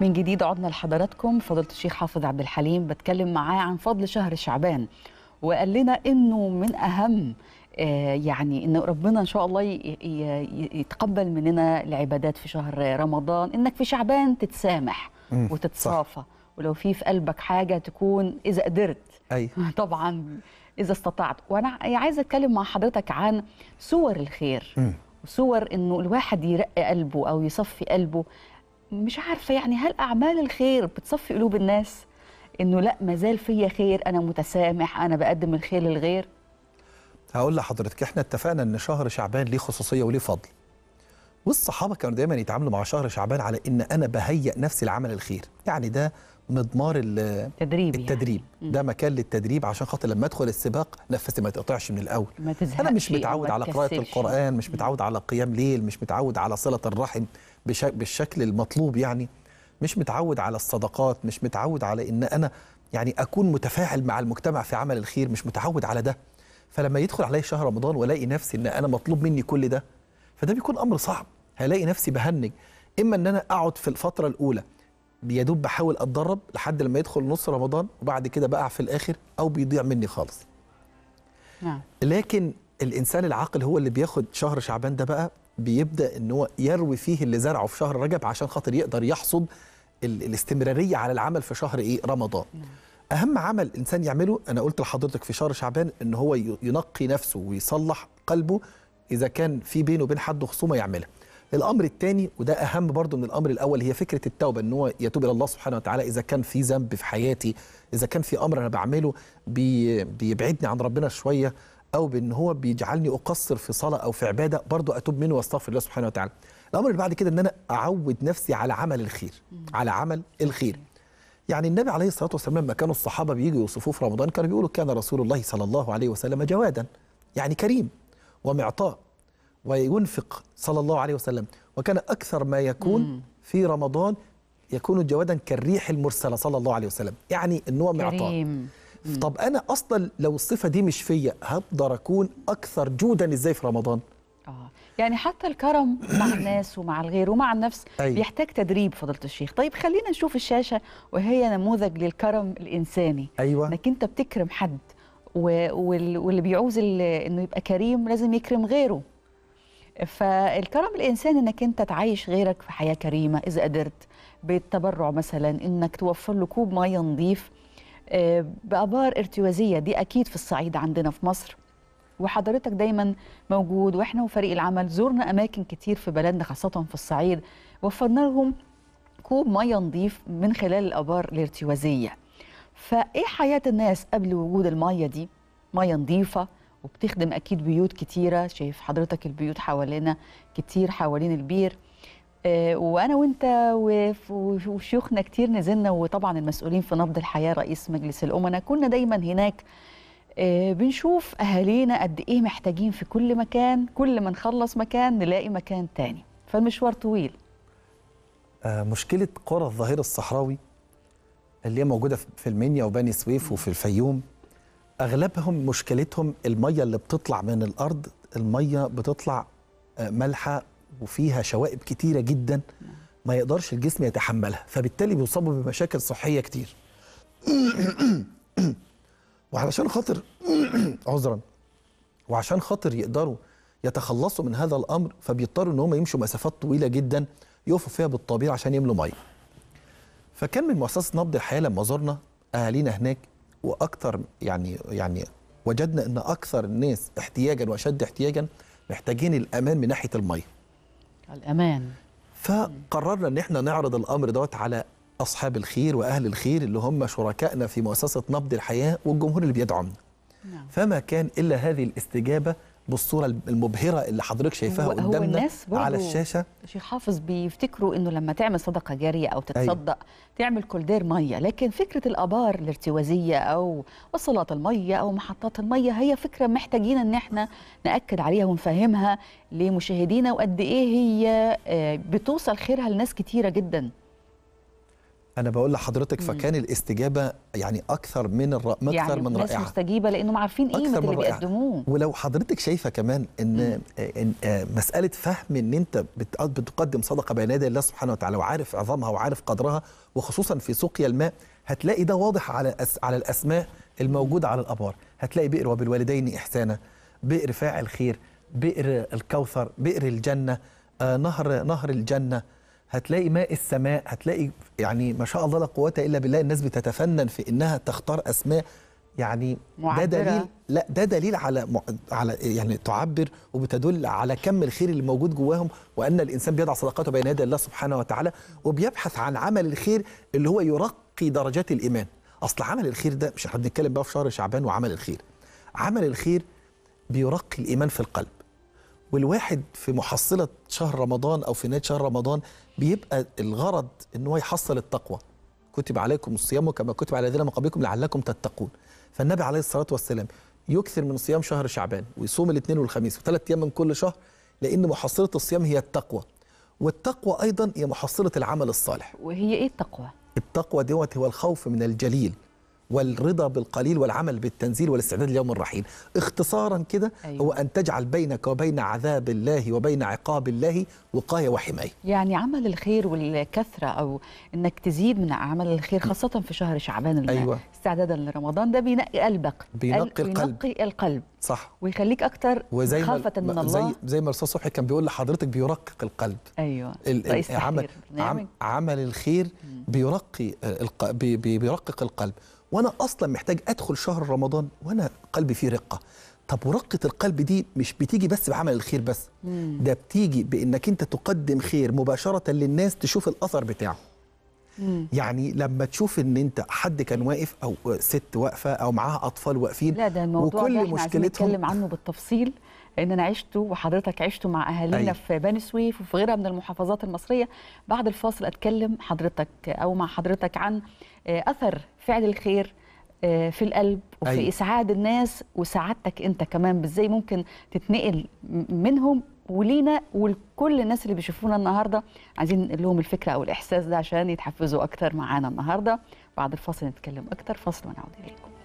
من جديد عدنا لحضراتكم فضلت الشيخ حافظ عبد الحليم بتكلم معاه عن فضل شهر شعبان وقال لنا انه من اهم آه، يعني ان ربنا ان شاء الله يتقبل مننا العبادات في شهر رمضان انك في شعبان تتسامح وتتصافى ولو في في قلبك حاجه تكون اذا قدرت ايوه طبعا اذا استطعت وانا يعني عايزه اتكلم مع حضرتك عن صور الخير صور انه الواحد يرقي قلبه او يصفي قلبه مش عارفه يعني هل اعمال الخير بتصفي قلوب الناس انه لا ما زال فيا خير انا متسامح انا بقدم الخير للغير هقول لحضرتك احنا اتفقنا ان شهر شعبان ليه خصوصيه وليه فضل والصحابه كانوا دايما يتعاملوا مع شهر شعبان على ان انا بهيئ نفسي لعمل الخير يعني ده مضمار يعني. التدريب التدريب يعني. ده مكان للتدريب عشان خاطر لما ادخل السباق نفسي ما تقطعش من الاول ما انا مش متعود على قراءه القران مش متعود على قيام ليل مش متعود على صله الرحم بالشكل المطلوب يعني مش متعود على الصدقات مش متعود على ان انا يعني اكون متفاعل مع المجتمع في عمل الخير مش متعود على ده فلما يدخل علي شهر رمضان والاقي نفسي ان انا مطلوب مني كل ده فده بيكون امر صعب هلاقي نفسي بهنج اما ان انا اقعد في الفتره الاولى يا دوب بحاول اتدرب لحد لما يدخل نص رمضان وبعد كده بقع في الاخر او بيضيع مني خالص نعم لكن الانسان العاقل هو اللي بياخد شهر شعبان ده بقى بيبدا ان هو يروي فيه اللي زرعه في شهر رجب عشان خاطر يقدر يحصد الاستمراريه على العمل في شهر ايه رمضان نعم. اهم عمل الانسان يعمله انا قلت لحضرتك في شهر شعبان ان هو ينقي نفسه ويصلح قلبه اذا كان في بينه وبين حد خصومه يعملها الامر الثاني وده اهم برضو من الامر الاول هي فكره التوبه ان هو يتوب الى الله سبحانه وتعالى اذا كان في ذنب في حياتي اذا كان في امر انا بعمله بي بيبعدني عن ربنا شويه او بان هو بيجعلني اقصر في صلاه او في عباده برضو اتوب منه واستغفر الله سبحانه وتعالى الامر اللي بعد كده ان انا اعود نفسي على عمل الخير على عمل الخير يعني النبي عليه الصلاه والسلام لما كانوا الصحابه بييجوا يوصفوه في رمضان كانوا بيقولوا كان رسول الله صلى الله عليه وسلم جوادا يعني كريم ومعطاء وينفق صلى الله عليه وسلم وكان أكثر ما يكون في رمضان يكون جوادا كالريح المرسلة صلى الله عليه وسلم يعني النوع هو معطاء طب أنا أصلا لو الصفة دي مش فيا هقدر أكون أكثر جودا إزاي في رمضان آه. يعني حتى الكرم مع الناس ومع الغير ومع النفس أي. أيوة. بيحتاج تدريب فضلت الشيخ طيب خلينا نشوف الشاشه وهي نموذج للكرم الانساني أيوة. انك انت بتكرم حد واللي بيعوز انه يبقى كريم لازم يكرم غيره فالكرم الانساني انك انت تعيش غيرك في حياه كريمه اذا قدرت بالتبرع مثلا انك توفر له كوب ميه نظيف آه، بابار ارتوازيه دي اكيد في الصعيد عندنا في مصر وحضرتك دايما موجود واحنا وفريق العمل زرنا اماكن كتير في بلدنا خاصه في الصعيد وفرنا لهم كوب ميه نظيف من خلال الابار الارتوازيه فايه حياه الناس قبل وجود الميه دي ميه نظيفه وبتخدم اكيد بيوت كتيره شايف حضرتك البيوت حوالينا كتير حوالين البير آه، وانا وانت وشيوخنا كتير نزلنا وطبعا المسؤولين في نبض الحياه رئيس مجلس الامناء كنا دايما هناك آه، بنشوف اهالينا قد ايه محتاجين في كل مكان كل ما نخلص مكان نلاقي مكان تاني فالمشوار طويل آه، مشكله قرى الظهير الصحراوي اللي هي موجوده في المنيا وبني سويف وفي الفيوم اغلبهم مشكلتهم الميه اللي بتطلع من الارض الميه بتطلع آه، مالحه وفيها شوائب كتيره جدا ما يقدرش الجسم يتحملها فبالتالي بيصابوا بمشاكل صحيه كتير وعلشان خاطر عذرا وعشان خاطر يقدروا يتخلصوا من هذا الامر فبيضطروا ان هم يمشوا مسافات طويله جدا يقفوا فيها بالطبيعه عشان يملوا ميه فكان من مؤسسه نبض الحياه لما زرنا اهالينا هناك واكثر يعني يعني وجدنا ان اكثر الناس احتياجا واشد احتياجا محتاجين الامان من ناحيه الميه الامان فقررنا ان احنا نعرض الامر دوت على اصحاب الخير واهل الخير اللي هم شركائنا في مؤسسه نبض الحياه والجمهور اللي بيدعمنا نعم. فما كان الا هذه الاستجابه بالصوره المبهره اللي حضرتك شايفاها قدامنا هو الناس على الشاشه شيخ حافظ بيفتكروا انه لما تعمل صدقه جاريه او تتصدق أيوة. تعمل كولدير ميه لكن فكره الابار الارتوازيه او وصلات الميه او محطات الميه هي فكره محتاجين ان احنا ناكد عليها ونفهمها لمشاهدينا وقد ايه هي آه، بتوصل خيرها لناس كتيره جدا انا بقول لحضرتك فكان الاستجابه يعني اكثر من الر... يعني اكثر من رائعه يعني مستجيبه لانهم عارفين قيمه اللي بيقدموه ولو حضرتك شايفه كمان ان, إن مساله فهم ان انت بتقدم صدقه بين يدي الله سبحانه وتعالى وعارف عظمها وعارف قدرها وخصوصا في سقيا الماء هتلاقي ده واضح على أس... على الاسماء الموجوده على الابار هتلاقي بئر وبالوالدين احسانا بئر فاعل خير بئر الكوثر بئر الجنه آه نهر نهر الجنه هتلاقي ماء السماء هتلاقي يعني ما شاء الله لا قوه الا بالله الناس بتتفنن في انها تختار اسماء يعني معبرة. ده دليل لا ده دليل على على يعني تعبر وبتدل على كم الخير اللي موجود جواهم وان الانسان بيضع صدقاته بين يدي الله سبحانه وتعالى وبيبحث عن عمل الخير اللي هو يرقي درجات الايمان اصل عمل الخير ده مش احنا بنتكلم بقى في شهر شعبان وعمل الخير عمل الخير بيرقي الايمان في القلب والواحد في محصلة شهر رمضان أو في نهاية شهر رمضان بيبقى الغرض إن هو يحصل التقوى كتب عليكم الصيام كما كتب على الذين من قبلكم لعلكم تتقون فالنبي عليه الصلاة والسلام يكثر من صيام شهر شعبان ويصوم الاثنين والخميس وثلاث أيام من كل شهر لأن محصلة الصيام هي التقوى والتقوى أيضا هي محصلة العمل الصالح وهي إيه التقوى؟ التقوى دوت هو الخوف من الجليل والرضا بالقليل والعمل بالتنزيل والاستعداد ليوم الرحيل اختصارا كده أيوة. هو أن تجعل بينك وبين عذاب الله وبين عقاب الله وقاية وحماية يعني عمل الخير والكثرة أو أنك تزيد من عمل الخير خاصة في شهر شعبان أيوة. استعدادا لرمضان ده بينقي قلبك بينقي القلب بينقي القلب صح ويخليك أكتر وزي خافة ما من الله زي, زي ما الرسول صبحي كان بيقول لحضرتك بيرقق القلب أيوة عمل, نعم. عمل الخير بيرقي بيرقق القلب وانا اصلا محتاج ادخل شهر رمضان وانا قلبي فيه رقه طب ورقه القلب دي مش بتيجي بس بعمل الخير بس مم. ده بتيجي بانك انت تقدم خير مباشره للناس تشوف الاثر بتاعه مم. يعني لما تشوف ان انت حد كان واقف او ست واقفه او معاها اطفال واقفين لا ده الموضوع وكل ده احنا مشكلتهم نتكلم عنه بالتفصيل لان انا عشته وحضرتك عشته مع اهالينا أي. أيوة. في بني سويف وفي غيرها من المحافظات المصريه بعد الفاصل اتكلم حضرتك او مع حضرتك عن آه، اثر فعل الخير آه، في القلب وفي أي. أيوة. اسعاد الناس وسعادتك انت كمان ازاي ممكن تتنقل منهم ولينا ولكل الناس اللي بيشوفونا النهارده عايزين نقول لهم الفكره او الاحساس ده عشان يتحفزوا اكتر معانا النهارده بعد الفاصل نتكلم اكتر فاصل ونعود اليكم